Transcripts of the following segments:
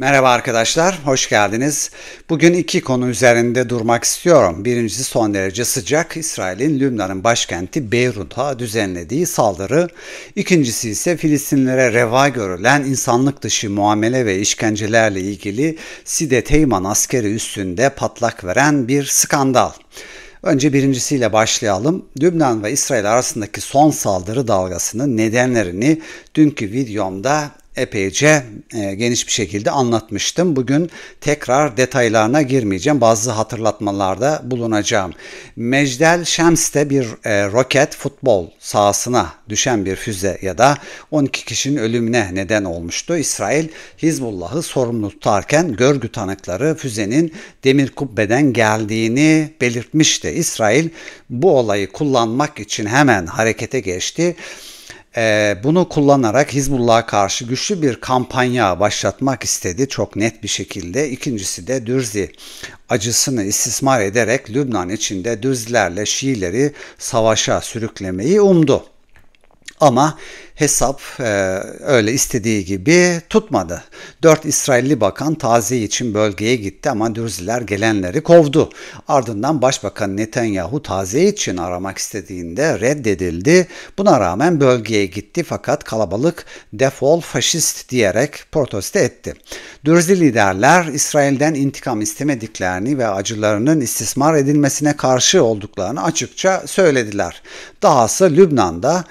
Merhaba arkadaşlar, hoş geldiniz. Bugün iki konu üzerinde durmak istiyorum. Birincisi son derece sıcak İsrail'in Lübnan'ın başkenti Beyrut'a düzenlediği saldırı. İkincisi ise Filistinlere reva görülen insanlık dışı muamele ve işkencelerle ilgili Side Teyman askeri üstünde patlak veren bir skandal. Önce birincisiyle başlayalım. Lübnan ve İsrail arasındaki son saldırı dalgasının nedenlerini dünkü videomda epeyce e, geniş bir şekilde anlatmıştım. Bugün tekrar detaylarına girmeyeceğim. Bazı hatırlatmalarda bulunacağım. Mecdel Şems'te bir e, roket futbol sahasına düşen bir füze ya da 12 kişinin ölümüne neden olmuştu. İsrail Hizbullah'ı sorumlu tutarken görgü tanıkları füzenin demir kubbeden geldiğini belirtmişti. İsrail bu olayı kullanmak için hemen harekete geçti. Ee, bunu kullanarak Hizbullah'a karşı güçlü bir kampanya başlatmak istedi çok net bir şekilde. İkincisi de Dürzi acısını istismar ederek Lübnan içinde Dürzilerle Şiileri savaşa sürüklemeyi umdu. Ama hesap e, öyle istediği gibi tutmadı. Dört İsrailli bakan Taze için bölgeye gitti ama Dürziler gelenleri kovdu. Ardından Başbakan Netanyahu Taze için aramak istediğinde reddedildi. Buna rağmen bölgeye gitti fakat kalabalık defol faşist diyerek protesto etti. Dürzi liderler İsrail'den intikam istemediklerini ve acılarının istismar edilmesine karşı olduklarını açıkça söylediler. Dahası Lübnan'da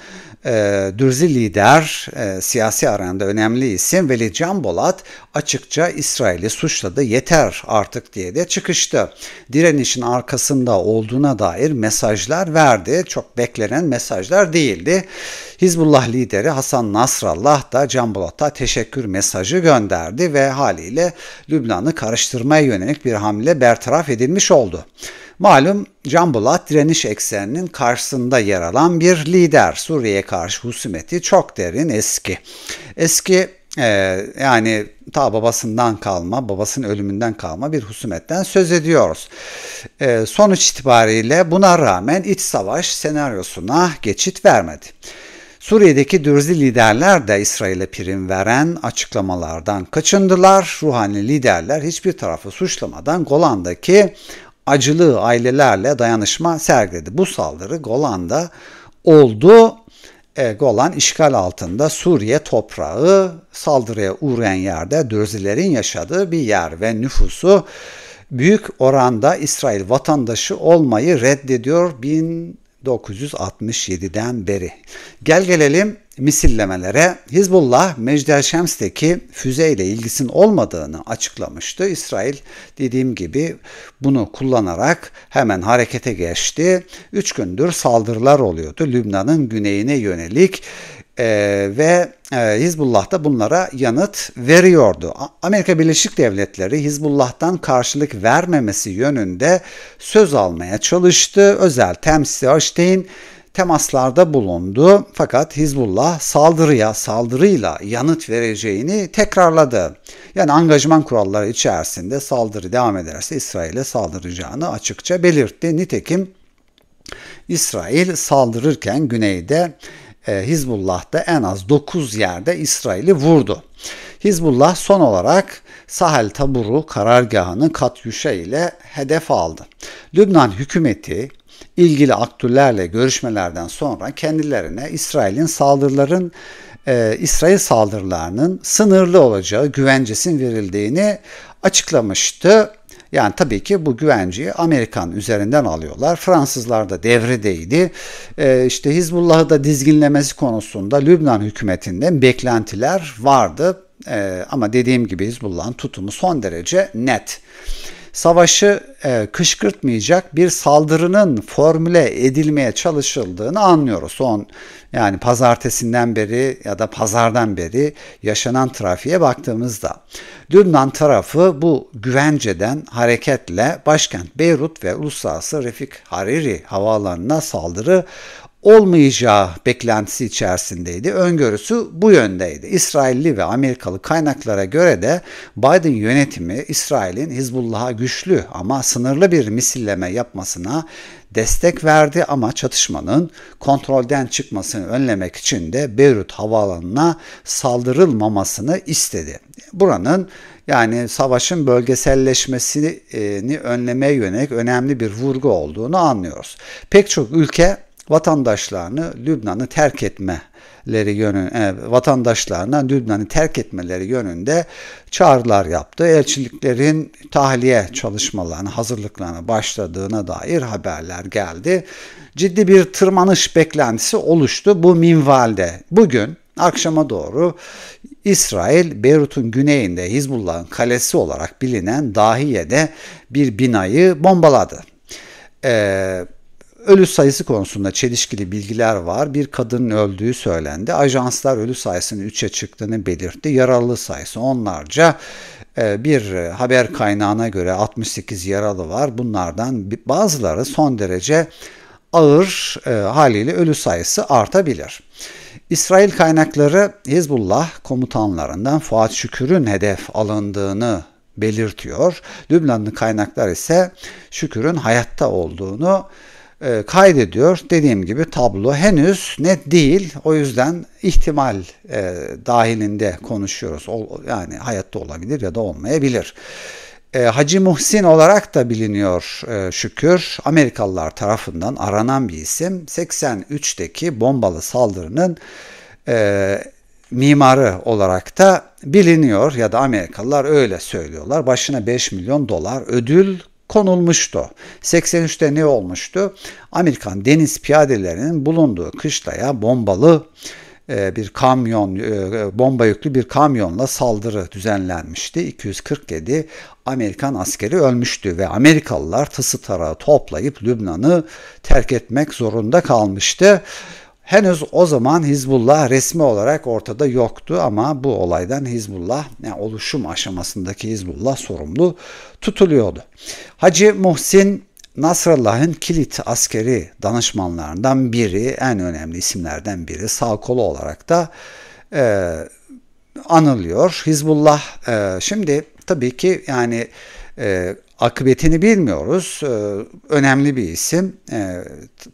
e, Dürzi lider, e, siyasi aranda önemli isim Veli Can Bolat açıkça İsrail'i suçladı. Yeter artık diye de çıkıştı. Direnişin arkasında olduğuna dair mesajlar verdi. Çok beklenen mesajlar değildi. Hizbullah lideri Hasan Nasrallah da Can Bolat'a teşekkür mesajı gönderdi ve haliyle Lübnan'ı karıştırmaya yönelik bir hamle bertaraf edilmiş oldu. Malum Cambulat direniş ekseninin karşısında yer alan bir lider. Suriye'ye karşı husumeti çok derin eski. Eski ee, yani ta babasından kalma, babasının ölümünden kalma bir husumetten söz ediyoruz. Ee, sonuç itibariyle buna rağmen iç savaş senaryosuna geçit vermedi. Suriye'deki dürzi liderler de İsrail'e prim veren açıklamalardan kaçındılar. Ruhani liderler hiçbir tarafı suçlamadan Golan'daki acılı ailelerle dayanışma sergiledi. Bu saldırı Golan'da oldu. E, Golan işgal altında Suriye toprağı saldırıya uğrayan yerde Dürzilerin yaşadığı bir yer ve nüfusu büyük oranda İsrail vatandaşı olmayı reddediyor. Bin 1967'den beri. Gel gelelim misillemelere. Hizbullah Mecder Şems'teki füzeyle ilgisinin olmadığını açıklamıştı. İsrail dediğim gibi bunu kullanarak hemen harekete geçti. Üç gündür saldırılar oluyordu. Lübnan'ın güneyine yönelik e, ve e, Hizbullah da bunlara yanıt veriyordu. Amerika Birleşik Devletleri Hizbullah'tan karşılık vermemesi yönünde söz almaya çalıştı. Özel temsilci Örstein temaslarda bulundu fakat Hizbullah saldırıya saldırıyla yanıt vereceğini tekrarladı. Yani angajman kuralları içerisinde saldırı devam ederse İsrail'e saldıracağını açıkça belirtti. Nitekim İsrail saldırırken güneyde e, Hizbullah da en az 9 yerde İsrail'i vurdu. Hizbullah son olarak Sahel Taburu karargahını Katyuşa ile hedef aldı. Lübnan hükümeti ilgili aktörlerle görüşmelerden sonra kendilerine İsrail'in saldırıların e, İsrail saldırılarının sınırlı olacağı güvencesin verildiğini açıklamıştı. Yani tabii ki bu güvenciyi Amerikan üzerinden alıyorlar. Fransızlar da devredeydi. E, işte Hizbullah'ı da dizginlemesi konusunda Lübnan hükümetinden beklentiler vardı. E, ama dediğim gibi Hizbullah'ın tutumu son derece net savaşı e, kışkırtmayacak bir saldırının formüle edilmeye çalışıldığını anlıyoruz. Son yani pazartesinden beri ya da pazardan beri yaşanan trafiğe baktığımızda Lübnan tarafı bu güvenceden hareketle başkent Beyrut ve uluslararası Refik Hariri havaalanına saldırı olmayacağı beklentisi içerisindeydi. Öngörüsü bu yöndeydi. İsrailli ve Amerikalı kaynaklara göre de Biden yönetimi İsrail'in Hizbullah'a güçlü ama sınırlı bir misilleme yapmasına destek verdi ama çatışmanın kontrolden çıkmasını önlemek için de Beyrut havaalanına saldırılmamasını istedi. Buranın yani savaşın bölgeselleşmesini e, önlemeye yönelik önemli bir vurgu olduğunu anlıyoruz. Pek çok ülke vatandaşlarını Lübnan'ı terk etmeleri yönü e, vatandaşlarına Lübnan'ı terk etmeleri yönünde çağrılar yaptı. Elçiliklerin tahliye çalışmalarını hazırlıklarını başladığına dair haberler geldi. Ciddi bir tırmanış beklentisi oluştu bu minvalde. Bugün akşama doğru İsrail, Beyrut'un güneyinde Hizbullah'ın kalesi olarak bilinen Dahiye'de bir binayı bombaladı. Eee Ölü sayısı konusunda çelişkili bilgiler var. Bir kadının öldüğü söylendi. Ajanslar ölü sayısının 3'e çıktığını belirtti. Yaralı sayısı onlarca ee, bir e, haber kaynağına göre 68 yaralı var. Bunlardan bazıları son derece ağır e, haliyle ölü sayısı artabilir. İsrail kaynakları Hizbullah komutanlarından Fuat Şükür'ün hedef alındığını belirtiyor. Lübnanlı kaynaklar ise Şükür'ün hayatta olduğunu belirtiyor e, kaydediyor. Dediğim gibi tablo henüz net değil. O yüzden ihtimal e, dahilinde konuşuyoruz. O, yani hayatta olabilir ya da olmayabilir. E, Hacı Muhsin olarak da biliniyor e, şükür. Amerikalılar tarafından aranan bir isim. 83'teki bombalı saldırının e, mimarı olarak da biliniyor ya da Amerikalılar öyle söylüyorlar. Başına 5 milyon dolar ödül konulmuştu. 83'te ne olmuştu? Amerikan deniz piyadelerinin bulunduğu kışlaya bombalı e, bir kamyon e, bomba yüklü bir kamyonla saldırı düzenlenmişti. 247 Amerikan askeri ölmüştü ve Amerikalılar tası tarağı toplayıp Lübnan'ı terk etmek zorunda kalmıştı. Henüz o zaman Hizbullah resmi olarak ortada yoktu ama bu olaydan Hizbullah yani oluşum aşamasındaki Hizbullah sorumlu tutuluyordu. Hacı Muhsin Nasrallah'ın kilit askeri danışmanlarından biri, en önemli isimlerden biri sağ kolu olarak da e, anılıyor. Hizbullah e, şimdi tabii ki yani e, Akıbetini bilmiyoruz. Ee, önemli bir isim. Ee,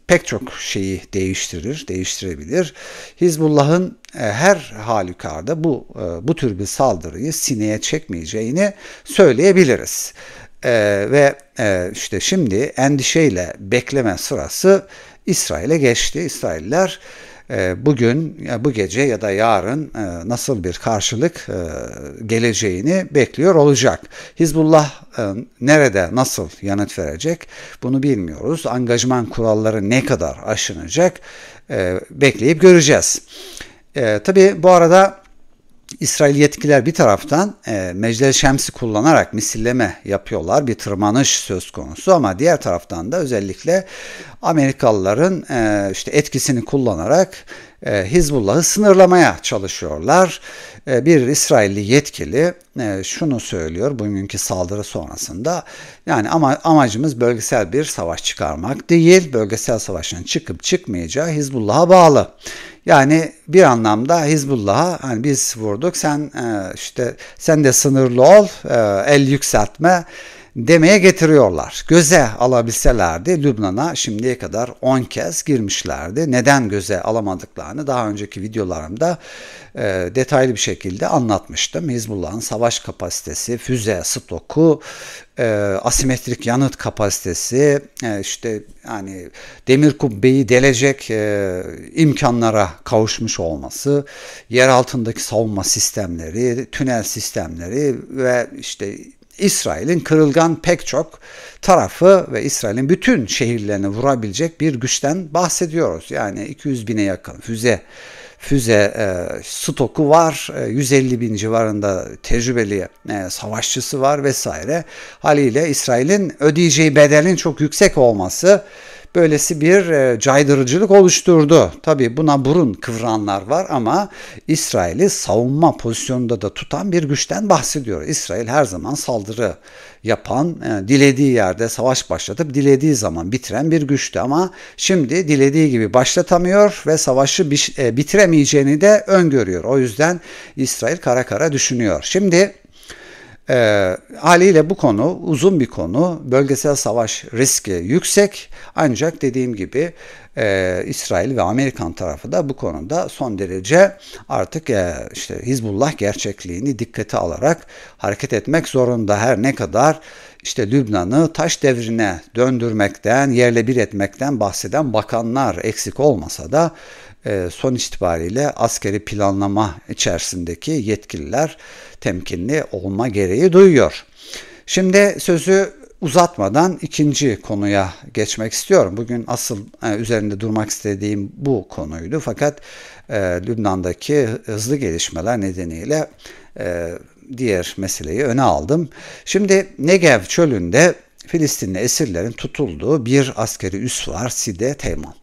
pek çok şeyi değiştirir, değiştirebilir. Hizbullah'ın e, her halükarda bu e, bu tür bir saldırıyı sineye çekmeyeceğini söyleyebiliriz. Ee, ve e, işte şimdi endişeyle bekleme sırası İsrail'e geçti. İsrailler ee, bugün, bu gece ya da yarın e, nasıl bir karşılık e, geleceğini bekliyor olacak. Hizbullah e, nerede, nasıl yanıt verecek bunu bilmiyoruz. Angajman kuralları ne kadar aşınacak bekleyip göreceğiz. Tabii bu arada İsrail yetkililer bir taraftan e, Mecdel Şems'i kullanarak misilleme yapıyorlar. Bir tırmanış söz konusu ama diğer taraftan da özellikle Amerikalıların e, işte etkisini kullanarak e, Hizbullah'ı sınırlamaya çalışıyorlar. E, bir İsrailli yetkili e, şunu söylüyor bugünkü saldırı sonrasında. Yani ama amacımız bölgesel bir savaş çıkarmak değil. Bölgesel savaşın çıkıp çıkmayacağı Hizbullah'a bağlı. Yani bir anlamda Hizbullah'a hani biz vurduk sen e, işte sen de sınırlı ol e, el yükseltme demeye getiriyorlar. Göze alabilselerdi Lübnan'a şimdiye kadar 10 kez girmişlerdi. Neden göze alamadıklarını daha önceki videolarımda e, detaylı bir şekilde anlatmıştım. Hizbullah'ın savaş kapasitesi, füze stoku, e, asimetrik yanıt kapasitesi, e, işte yani demir kubbeyi delecek e, imkanlara kavuşmuş olması, yer altındaki savunma sistemleri, tünel sistemleri ve işte İsrail'in kırılgan pek çok tarafı ve İsrail'in bütün şehirlerini vurabilecek bir güçten bahsediyoruz. Yani 200 bine yakın füze füze e, stoku var. E, 150 bin civarında tecrübeli e, savaşçısı var vesaire. Haliyle İsrail'in ödeyeceği bedelin çok yüksek olması böylesi bir e, caydırıcılık oluşturdu. Tabii buna burun kıvranlar var ama İsrail'i savunma pozisyonunda da tutan bir güçten bahsediyor. İsrail her zaman saldırı yapan, e, dilediği yerde savaş başlatıp dilediği zaman bitiren bir güçtü ama şimdi dilediği gibi başlatamıyor ve savaşı e, bitiremeyeceğini de öngörüyor. O yüzden İsrail kara kara düşünüyor. Şimdi e, haliyle bu konu uzun bir konu. Bölgesel savaş riski yüksek. Ancak dediğim gibi e, İsrail ve Amerikan tarafı da bu konuda son derece artık e, işte Hizbullah gerçekliğini dikkate alarak hareket etmek zorunda. Her ne kadar işte Lübnan'ı taş devrine döndürmekten, yerle bir etmekten bahseden bakanlar eksik olmasa da e, son itibariyle askeri planlama içerisindeki yetkililer temkinli olma gereği duyuyor. Şimdi sözü uzatmadan ikinci konuya geçmek istiyorum. Bugün asıl e, üzerinde durmak istediğim bu konuydu. Fakat e, Lübnan'daki hızlı gelişmeler nedeniyle diğer meseleyi öne aldım. Şimdi Negev çölünde Filistinli esirlerin tutulduğu bir askeri üs var Side Teyman.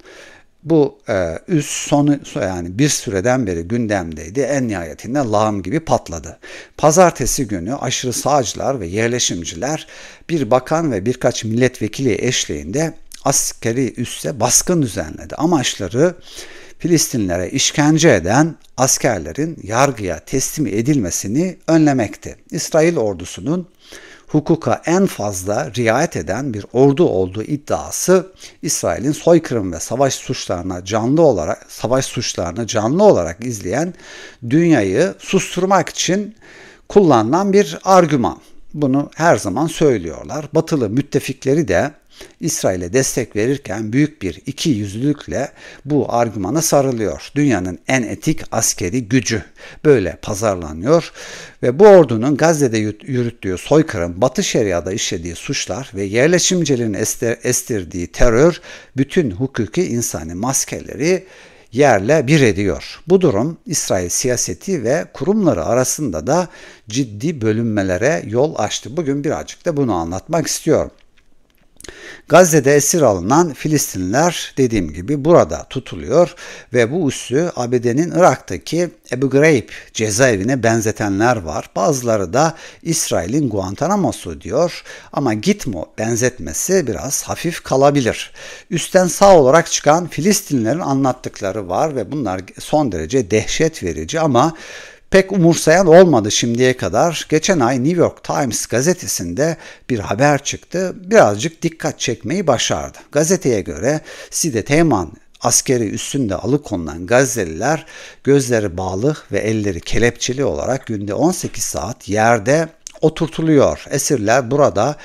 Bu e, üs sonu yani bir süreden beri gündemdeydi. En nihayetinde lağım gibi patladı. Pazartesi günü aşırı sağcılar ve yerleşimciler bir bakan ve birkaç milletvekili eşliğinde askeri üsse baskın düzenledi. Amaçları Filistinlere işkence eden askerlerin yargıya teslim edilmesini önlemekti. İsrail ordusunun hukuka en fazla riayet eden bir ordu olduğu iddiası İsrail'in soykırım ve savaş suçlarına canlı olarak savaş suçlarını canlı olarak izleyen dünyayı susturmak için kullanılan bir argüman. Bunu her zaman söylüyorlar. Batılı müttefikleri de İsrail'e destek verirken büyük bir iki yüzlülükle bu argümana sarılıyor. Dünyanın en etik askeri gücü böyle pazarlanıyor ve bu ordunun Gazze'de yürüttüğü soykırım, Batı Şeria'da işlediği suçlar ve yerleşimcilerin estirdiği terör bütün hukuki insani maskeleri yerle bir ediyor. Bu durum İsrail siyaseti ve kurumları arasında da ciddi bölünmelere yol açtı. Bugün birazcık da bunu anlatmak istiyorum. Gazze'de esir alınan Filistinliler dediğim gibi burada tutuluyor ve bu üssü ABD'nin Irak'taki Abu Ghraib cezaevine benzetenler var. Bazıları da İsrail'in Guantanamo'su diyor ama Gitmo benzetmesi biraz hafif kalabilir. Üstten sağ olarak çıkan Filistinlerin anlattıkları var ve bunlar son derece dehşet verici ama pek umursayan olmadı şimdiye kadar. Geçen ay New York Times gazetesinde bir haber çıktı. Birazcık dikkat çekmeyi başardı. Gazeteye göre Side Teman askeri üstünde alıkonulan Gazze'liler gözleri bağlı ve elleri kelepçeli olarak günde 18 saat yerde oturtuluyor. Esirler burada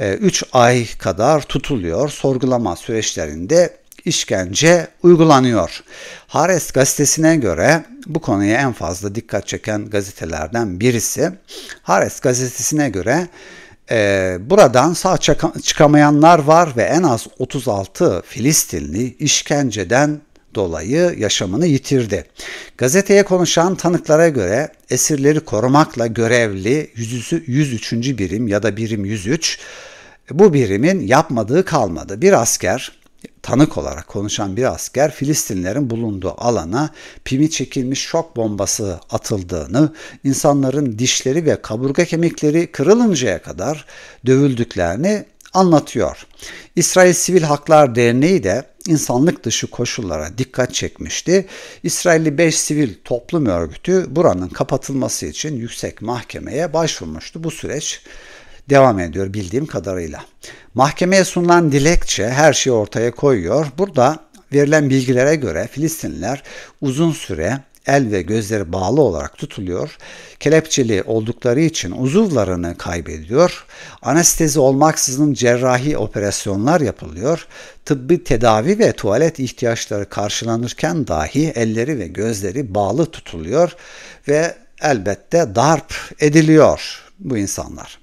3 e, ay kadar tutuluyor. Sorgulama süreçlerinde işkence uygulanıyor. Hares gazetesine göre bu konuya en fazla dikkat çeken gazetelerden birisi. Hares gazetesine göre e, buradan sağ çıkamayanlar var ve en az 36 Filistinli işkenceden dolayı yaşamını yitirdi. Gazeteye konuşan tanıklara göre esirleri korumakla görevli 103. birim ya da birim 103 bu birimin yapmadığı kalmadı. Bir asker tanık olarak konuşan bir asker Filistinlerin bulunduğu alana pimi çekilmiş şok bombası atıldığını, insanların dişleri ve kaburga kemikleri kırılıncaya kadar dövüldüklerini anlatıyor. İsrail Sivil Haklar Derneği de insanlık dışı koşullara dikkat çekmişti. İsrailli 5 sivil toplum örgütü buranın kapatılması için yüksek mahkemeye başvurmuştu. Bu süreç devam ediyor bildiğim kadarıyla. Mahkemeye sunulan dilekçe her şeyi ortaya koyuyor. Burada verilen bilgilere göre Filistinliler uzun süre el ve gözleri bağlı olarak tutuluyor. Kelepçeli oldukları için uzuvlarını kaybediyor. Anestezi olmaksızın cerrahi operasyonlar yapılıyor. Tıbbi tedavi ve tuvalet ihtiyaçları karşılanırken dahi elleri ve gözleri bağlı tutuluyor ve elbette darp ediliyor bu insanlar.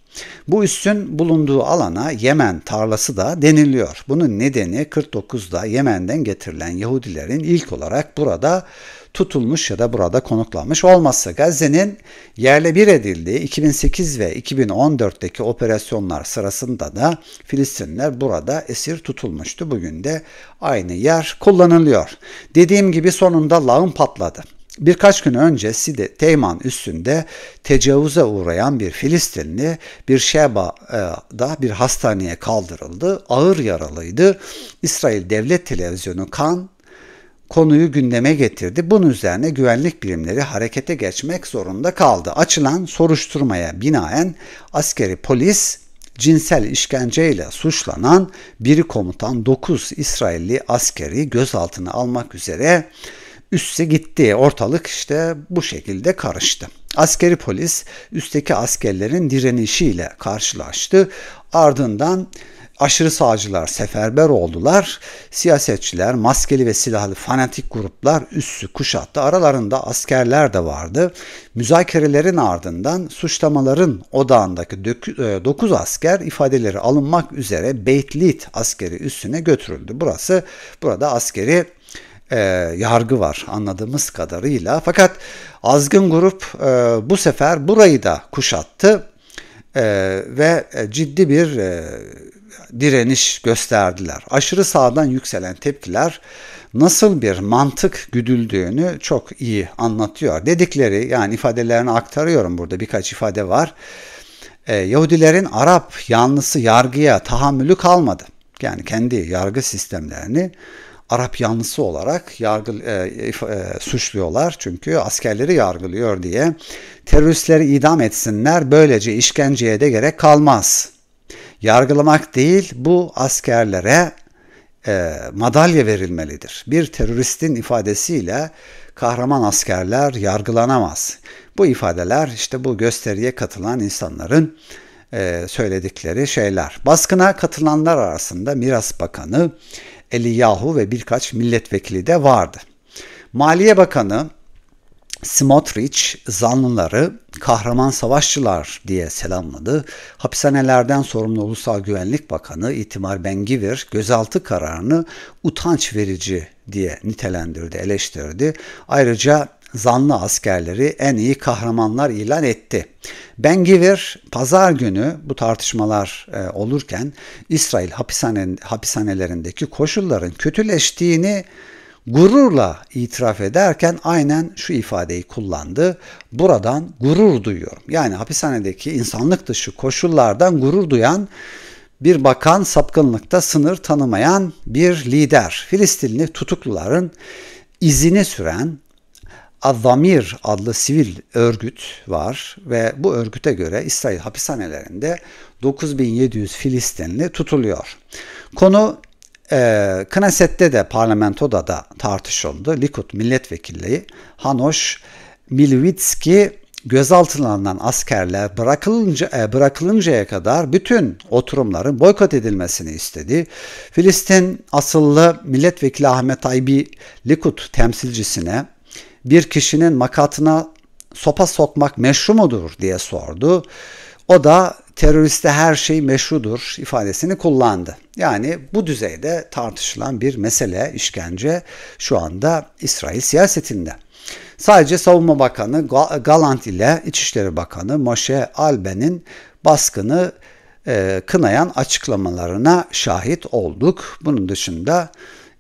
Bu üssün bulunduğu alana Yemen tarlası da deniliyor. Bunun nedeni 49'da Yemen'den getirilen Yahudilerin ilk olarak burada tutulmuş ya da burada konuklanmış olması. Gazze'nin yerle bir edildiği 2008 ve 2014'teki operasyonlar sırasında da Filistinler burada esir tutulmuştu. Bugün de aynı yer kullanılıyor. Dediğim gibi sonunda lağım patladı. Birkaç gün önce Sidi Teyman üstünde tecavüze uğrayan bir Filistinli bir Şeba'da bir hastaneye kaldırıldı. Ağır yaralıydı. İsrail Devlet Televizyonu kan konuyu gündeme getirdi. Bunun üzerine güvenlik birimleri harekete geçmek zorunda kaldı. Açılan soruşturmaya binaen askeri polis cinsel işkenceyle suçlanan biri komutan 9 İsrailli askeri gözaltına almak üzere Üsse gitti. Ortalık işte bu şekilde karıştı. Askeri polis üstteki askerlerin direnişiyle karşılaştı. Ardından aşırı sağcılar seferber oldular. Siyasetçiler, maskeli ve silahlı fanatik gruplar üssü kuşattı. Aralarında askerler de vardı. Müzakerelerin ardından suçlamaların odağındaki 9 e, asker ifadeleri alınmak üzere Beytlit askeri üssüne götürüldü. Burası burada askeri e, yargı var anladığımız kadarıyla. Fakat azgın grup e, bu sefer burayı da kuşattı e, ve e, ciddi bir e, direniş gösterdiler. Aşırı sağdan yükselen tepkiler nasıl bir mantık güdüldüğünü çok iyi anlatıyor. Dedikleri yani ifadelerini aktarıyorum burada birkaç ifade var. Ee, Yahudilerin Arap yanlısı yargıya tahammülü kalmadı. Yani kendi yargı sistemlerini Arap yanlısı olarak yargı, e, e, suçluyorlar. Çünkü askerleri yargılıyor diye. Teröristleri idam etsinler böylece işkenceye de gerek kalmaz. Yargılamak değil bu askerlere e, madalya verilmelidir. Bir teröristin ifadesiyle kahraman askerler yargılanamaz. Bu ifadeler işte bu gösteriye katılan insanların e, söyledikleri şeyler. Baskına katılanlar arasında Miras Bakanı, Eliyahu ve birkaç milletvekili de vardı. Maliye Bakanı Smotrich zanlıları kahraman savaşçılar diye selamladı. Hapishanelerden sorumlu Ulusal Güvenlik Bakanı İtimar Bengivir gözaltı kararını utanç verici diye nitelendirdi, eleştirdi. Ayrıca zanlı askerleri en iyi kahramanlar ilan etti. Ben Giver pazar günü bu tartışmalar e, olurken İsrail hapishane, hapishanelerindeki koşulların kötüleştiğini gururla itiraf ederken aynen şu ifadeyi kullandı. Buradan gurur duyuyorum. Yani hapishanedeki insanlık dışı koşullardan gurur duyan bir bakan sapkınlıkta sınır tanımayan bir lider. Filistinli tutukluların izini süren Azamir adlı sivil örgüt var ve bu örgüte göre İsrail hapishanelerinde 9700 Filistinli tutuluyor. Konu e, Knesset'te de parlamentoda da tartışıldı. Likud milletvekili Hanoş Milvitski gözaltına alınan askerler bırakılınca, e, bırakılıncaya kadar bütün oturumların boykot edilmesini istedi. Filistin asıllı milletvekili Ahmet Aybi Likud temsilcisine bir kişinin makatına sopa sokmak meşru mudur diye sordu. O da teröriste her şey meşrudur ifadesini kullandı. Yani bu düzeyde tartışılan bir mesele işkence şu anda İsrail siyasetinde. Sadece Savunma Bakanı Galant ile İçişleri Bakanı Moshe Alben'in baskını e, kınayan açıklamalarına şahit olduk. Bunun dışında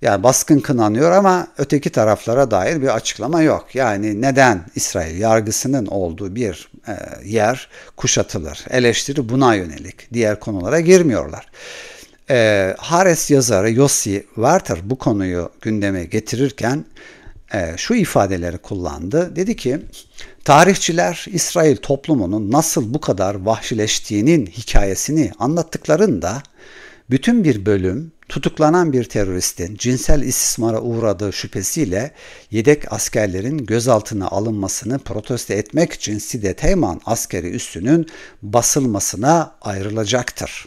yani baskın kınanıyor ama öteki taraflara dair bir açıklama yok. Yani neden İsrail yargısının olduğu bir e, yer kuşatılır? Eleştiri buna yönelik. Diğer konulara girmiyorlar. E, Hares yazarı Yossi Werther bu konuyu gündeme getirirken e, şu ifadeleri kullandı. Dedi ki tarihçiler İsrail toplumunun nasıl bu kadar vahşileştiğinin hikayesini anlattıklarında bütün bir bölüm tutuklanan bir teröristin cinsel istismara uğradığı şüphesiyle yedek askerlerin gözaltına alınmasını protesto etmek için Side Teyman askeri üssünün basılmasına ayrılacaktır.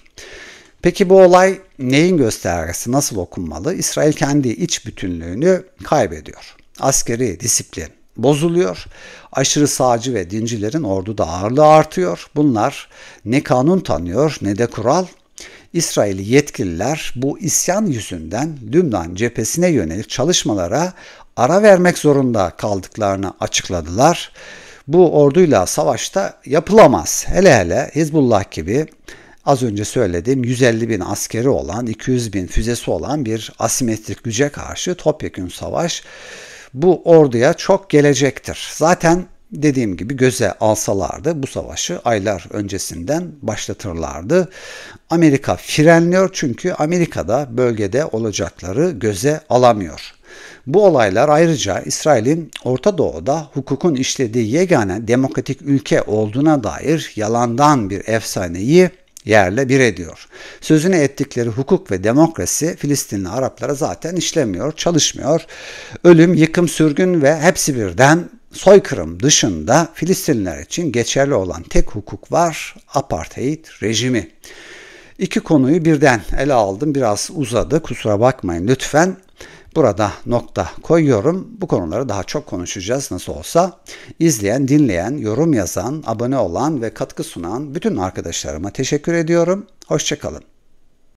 Peki bu olay neyin göstergesi, nasıl okunmalı? İsrail kendi iç bütünlüğünü kaybediyor. Askeri disiplin bozuluyor. Aşırı sağcı ve dincilerin orduda ağırlığı artıyor. Bunlar ne kanun tanıyor ne de kural İsrail yetkililer bu isyan yüzünden Lübnan cephesine yönelik çalışmalara ara vermek zorunda kaldıklarını açıkladılar. Bu orduyla savaşta yapılamaz. Hele hele Hizbullah gibi az önce söylediğim 150 bin askeri olan, 200 bin füzesi olan bir asimetrik güce karşı topyekün savaş bu orduya çok gelecektir. Zaten dediğim gibi göze alsalardı bu savaşı aylar öncesinden başlatırlardı. Amerika frenliyor çünkü Amerika'da bölgede olacakları göze alamıyor. Bu olaylar ayrıca İsrail'in Orta Doğu'da hukukun işlediği yegane demokratik ülke olduğuna dair yalandan bir efsaneyi yerle bir ediyor. Sözünü ettikleri hukuk ve demokrasi Filistinli Araplara zaten işlemiyor, çalışmıyor. Ölüm, yıkım, sürgün ve hepsi birden soykırım dışında Filistinler için geçerli olan tek hukuk var apartheid rejimi. İki konuyu birden ele aldım. Biraz uzadı. Kusura bakmayın lütfen. Burada nokta koyuyorum. Bu konuları daha çok konuşacağız nasıl olsa. İzleyen, dinleyen, yorum yazan, abone olan ve katkı sunan bütün arkadaşlarıma teşekkür ediyorum. Hoşçakalın.